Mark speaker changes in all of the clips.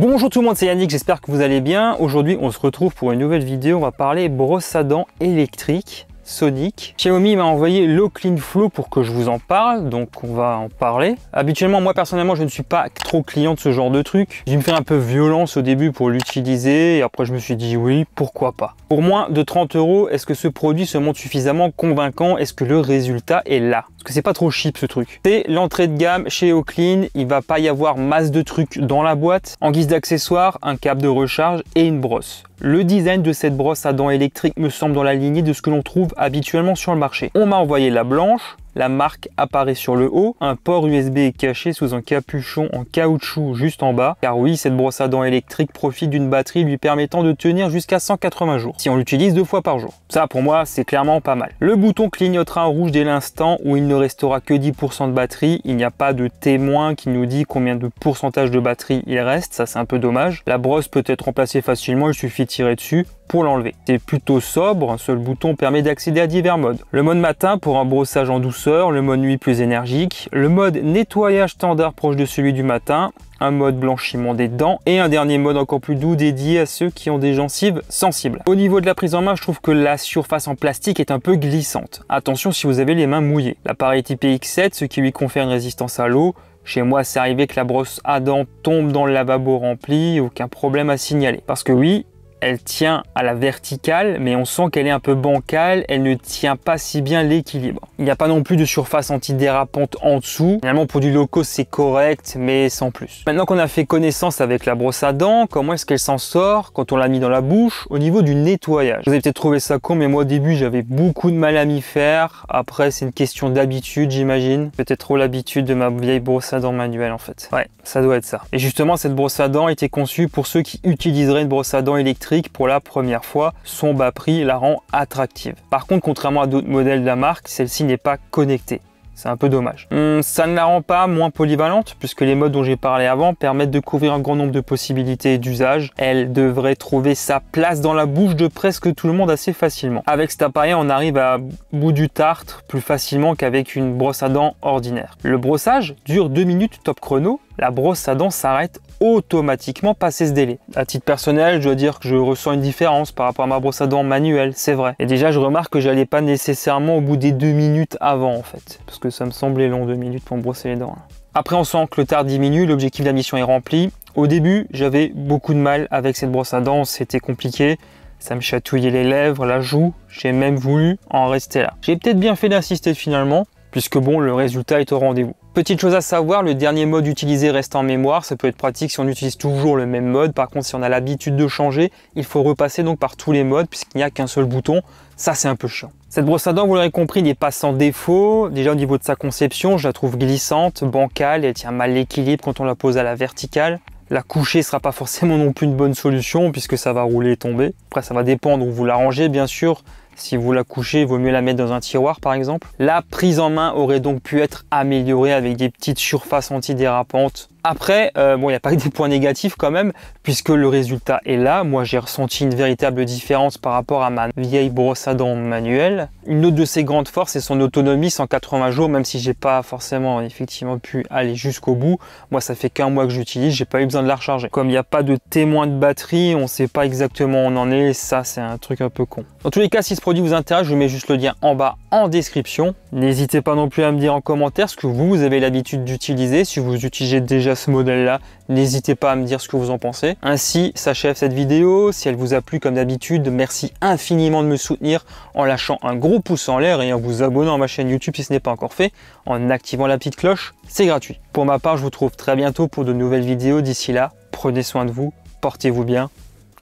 Speaker 1: Bonjour tout le monde, c'est Yannick, j'espère que vous allez bien. Aujourd'hui, on se retrouve pour une nouvelle vidéo. On va parler brosse à dents électrique. Sonic. Xiaomi m'a envoyé l'eau Flow pour que je vous en parle, donc on va en parler. Habituellement, moi personnellement, je ne suis pas trop client de ce genre de truc. J'ai me fait un peu violence au début pour l'utiliser et après je me suis dit oui, pourquoi pas. Pour moins de 30 euros, est-ce que ce produit se montre suffisamment convaincant Est-ce que le résultat est là parce que c'est pas trop cheap ce truc. C'est l'entrée de gamme chez Oclean, il va pas y avoir masse de trucs dans la boîte. En guise d'accessoires, un câble de recharge et une brosse. Le design de cette brosse à dents électrique me semble dans la lignée de ce que l'on trouve habituellement sur le marché. On m'a envoyé la blanche, la marque apparaît sur le haut. Un port USB est caché sous un capuchon en caoutchouc juste en bas. Car oui, cette brosse à dents électrique profite d'une batterie lui permettant de tenir jusqu'à 180 jours, si on l'utilise deux fois par jour. Ça, pour moi, c'est clairement pas mal. Le bouton clignotera en rouge dès l'instant où il ne restera que 10% de batterie. Il n'y a pas de témoin qui nous dit combien de pourcentage de batterie il reste. Ça, c'est un peu dommage. La brosse peut être remplacée facilement. Il suffit de tirer dessus pour l'enlever. C'est plutôt sobre. Un seul bouton permet d'accéder à divers modes. Le mode matin pour un brossage en douceur le mode nuit plus énergique, le mode nettoyage standard proche de celui du matin, un mode blanchiment des dents et un dernier mode encore plus doux dédié à ceux qui ont des gencives sensibles. Au niveau de la prise en main, je trouve que la surface en plastique est un peu glissante. Attention si vous avez les mains mouillées. L'appareil type X7, ce qui lui confère une résistance à l'eau, chez moi, c'est arrivé que la brosse à dents tombe dans le lavabo rempli, aucun problème à signaler. Parce que oui, elle tient à la verticale, mais on sent qu'elle est un peu bancale, elle ne tient pas si bien l'équilibre. Il n'y a pas non plus de surface antidérapante en dessous. Finalement, pour du loco, c'est correct, mais sans plus. Maintenant qu'on a fait connaissance avec la brosse à dents, comment est-ce qu'elle s'en sort quand on l'a mis dans la bouche au niveau du nettoyage Vous avez peut-être trouvé ça con, mais moi au début, j'avais beaucoup de mal à m'y faire. Après, c'est une question d'habitude, j'imagine. Peut-être trop l'habitude de ma vieille brosse à dents manuelle, en fait. Ouais, ça doit être ça. Et justement, cette brosse à dents était conçue pour ceux qui utiliseraient une brosse à dents électrique pour la première fois, son bas prix la rend attractive. Par contre, contrairement à d'autres modèles de la marque, celle-ci n'est pas connectée. C'est un peu dommage. Hmm, ça ne la rend pas moins polyvalente puisque les modes dont j'ai parlé avant permettent de couvrir un grand nombre de possibilités d'usage. Elle devrait trouver sa place dans la bouche de presque tout le monde assez facilement. Avec cet appareil, on arrive à bout du tartre plus facilement qu'avec une brosse à dents ordinaire. Le brossage dure 2 minutes top chrono la brosse à dents s'arrête automatiquement passé ce délai. À titre personnel, je dois dire que je ressens une différence par rapport à ma brosse à dents manuelle, c'est vrai. Et déjà, je remarque que n'allais pas nécessairement au bout des deux minutes avant, en fait. Parce que ça me semblait long, deux minutes pour me brosser les dents. Hein. Après, on sent que le tard diminue, l'objectif de la mission est rempli. Au début, j'avais beaucoup de mal avec cette brosse à dents, c'était compliqué. Ça me chatouillait les lèvres, la joue. J'ai même voulu en rester là. J'ai peut-être bien fait d'insister finalement, puisque bon, le résultat est au rendez-vous. Petite chose à savoir, le dernier mode utilisé reste en mémoire. Ça peut être pratique si on utilise toujours le même mode. Par contre, si on a l'habitude de changer, il faut repasser donc par tous les modes puisqu'il n'y a qu'un seul bouton. Ça, c'est un peu chiant. Cette brosse à dents, vous l'aurez compris, n'est pas sans défaut. Déjà au niveau de sa conception, je la trouve glissante, bancale, elle tient mal l'équilibre quand on la pose à la verticale. La coucher sera pas forcément non plus une bonne solution puisque ça va rouler et tomber. Après, ça va dépendre où vous la rangez, bien sûr. Si vous la couchez, il vaut mieux la mettre dans un tiroir par exemple. La prise en main aurait donc pu être améliorée avec des petites surfaces antidérapantes après, euh, bon, il n'y a pas que des points négatifs quand même, puisque le résultat est là. Moi, j'ai ressenti une véritable différence par rapport à ma vieille brosse à dents manuelle. Une autre de ses grandes forces, c'est son autonomie, 180 jours, même si j'ai pas forcément effectivement pu aller jusqu'au bout. Moi, ça fait qu'un mois que j'utilise, j'ai pas eu besoin de la recharger. Comme il n'y a pas de témoin de batterie, on sait pas exactement où on en est. Ça, c'est un truc un peu con. Dans tous les cas, si ce produit vous intéresse, je vous mets juste le lien en bas en description. N'hésitez pas non plus à me dire en commentaire ce que vous avez l'habitude d'utiliser, si vous utilisez déjà ce modèle-là, n'hésitez pas à me dire ce que vous en pensez. Ainsi s'achève cette vidéo. Si elle vous a plu comme d'habitude, merci infiniment de me soutenir en lâchant un gros pouce en l'air et en vous abonnant à ma chaîne YouTube si ce n'est pas encore fait, en activant la petite cloche, c'est gratuit. Pour ma part, je vous trouve très bientôt pour de nouvelles vidéos. D'ici là, prenez soin de vous, portez-vous bien.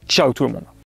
Speaker 1: Ciao tout le monde